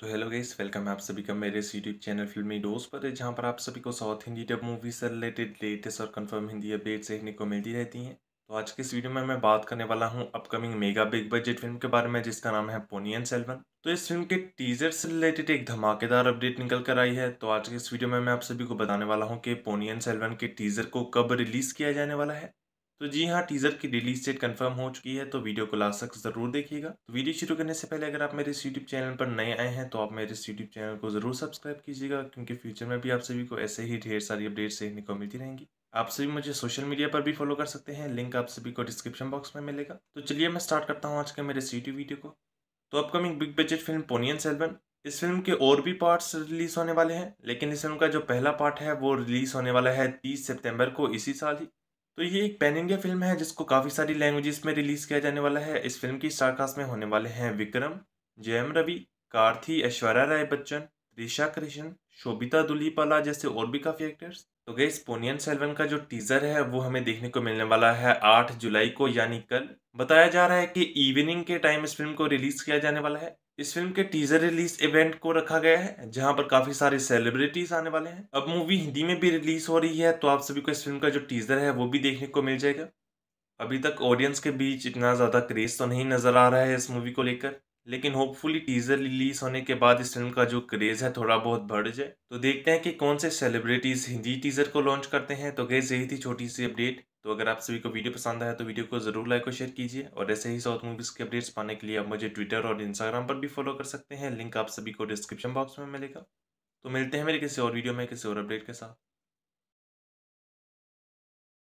तो hello guys welcome है आप सभी का मेरे इस यूट्यूब चैनल फिल्मी डोज पर जहां पर आप सभी को साउथ हिंदी डब मूवी से रिलेटेड लेटेस्ट और कंफर्म हिंदी अपडेट्स देखने को मिलती रहती हैं तो आज के इस वीडियो में मैं बात करने वाला हूं upcoming mega big budget film के बारे में जिसका नाम है पोनियन सेल्वन तो इस फिल्म के टीजर से रिलेटेड एक धमाकेदार अपडेट निकल कर आई है तो आज के इस वीडियो में मैं आप सभी को बताने वाला हूँ कि पोनियन सेल्वन के टीजर को कब रिलीज किया जाने वाला है तो जी हाँ टीजर की रिलीज डेट कंफर्म हो चुकी है तो वीडियो को लास्ट तक जरूर देखिएगा तो वीडियो शुरू करने से पहले अगर आप मेरे इस यूट्यूब चैनल पर नए आए हैं तो आप मेरे इस यूट्यूब चैनल को जरूर सब्सक्राइब कीजिएगा क्योंकि फ्यूचर में भी आप सभी को ऐसे ही ढेर सारी अपडेट्स देखने को मिलती रहेंगी आप सभी मुझे सोशल मीडिया पर भी फॉलो कर सकते हैं लिंक आप सभी को डिस्क्रिप्शन बॉक्स में मिलेगा तो चलिए मैं स्टार्ट करता हूँ आज के मेरे इस यूट्यूब वीडियो को तो upcoming big budget film Ponniyin Selvan इस फिल्म के और भी पार्ट्स रिलीज होने वाले हैं लेकिन इस फिल्म का जो पहला पार्ट है वो रिलीज होने वाला है तीस सितंबर को इसी साल ही तो ये एक पैन इंडिया फिल्म है जिसको काफ़ी सारी लैंग्वेजेस में रिलीज़ किया जाने वाला है इस फिल्म की स्टारकास्ट में होने वाले हैं विक्रम जयम रवि कार्थी ऐश्वर्या राय बच्चन रिशा कृष्ण शोभिता दुलीपाला जैसे और भी काफ़ी एक्टर्स तो गई पोनियन सेल्वन का जो टीजर है वो हमें देखने को मिलने वाला है आठ जुलाई को यानी कल बताया जा रहा है कि इवनिंग के टाइम इस फिल्म को रिलीज किया जाने वाला है इस फिल्म के टीजर रिलीज इवेंट को रखा गया है जहां पर काफी सारे सेलिब्रिटीज आने वाले हैं अब मूवी हिंदी में भी रिलीज हो रही है तो आप सभी को इस फिल्म का जो टीजर है वो भी देखने को मिल जाएगा अभी तक ऑडियंस के बीच इतना ज्यादा क्रेज तो नहीं नजर आ रहा है इस मूवी को लेकर लेकिन होपफुली टीज़र रिलीज़ होने के बाद इस फिल्म का जो क्रेज़ है थोड़ा बहुत बढ़ जाए तो देखते हैं कि कौन से सेलिब्रिटीज़ हिंदी टीज़र को लॉन्च करते हैं तो गैस यही थी छोटी सी अपडेट तो अगर आप सभी को वीडियो पसंद आया तो वीडियो को ज़रूर लाइक और शेयर कीजिए और ऐसे ही साउथ मूवीज़ के अपडेट्स पाने के लिए आप मुझे ट्विटर और इंस्टाग्राम पर भी फॉलो कर सकते हैं लिंक आप सभी को डिस्क्रिप्शन बॉक्स में मिलेगा तो मिलते हैं मेरे किसी और वीडियो में किसी और अपडेट के साथ